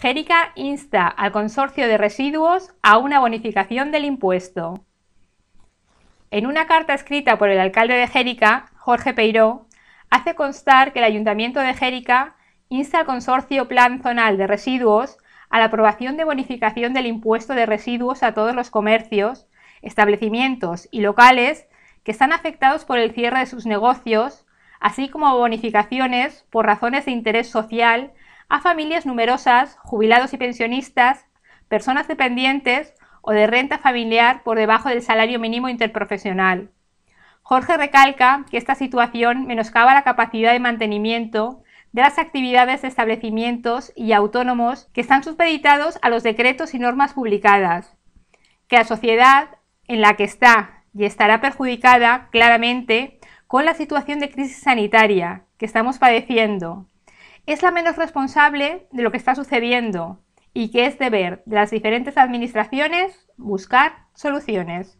Jérica insta al consorcio de residuos a una bonificación del impuesto. En una carta escrita por el alcalde de Jérica, Jorge Peiró, hace constar que el ayuntamiento de Jérica insta al consorcio Plan Zonal de Residuos a la aprobación de bonificación del impuesto de residuos a todos los comercios, establecimientos y locales que están afectados por el cierre de sus negocios, así como bonificaciones por razones de interés social a familias numerosas, jubilados y pensionistas, personas dependientes o de renta familiar por debajo del salario mínimo interprofesional. Jorge recalca que esta situación menoscaba la capacidad de mantenimiento de las actividades de establecimientos y autónomos que están supeditados a los decretos y normas publicadas, que la sociedad en la que está y estará perjudicada claramente con la situación de crisis sanitaria que estamos padeciendo, es la menos responsable de lo que está sucediendo y que es deber de las diferentes administraciones buscar soluciones.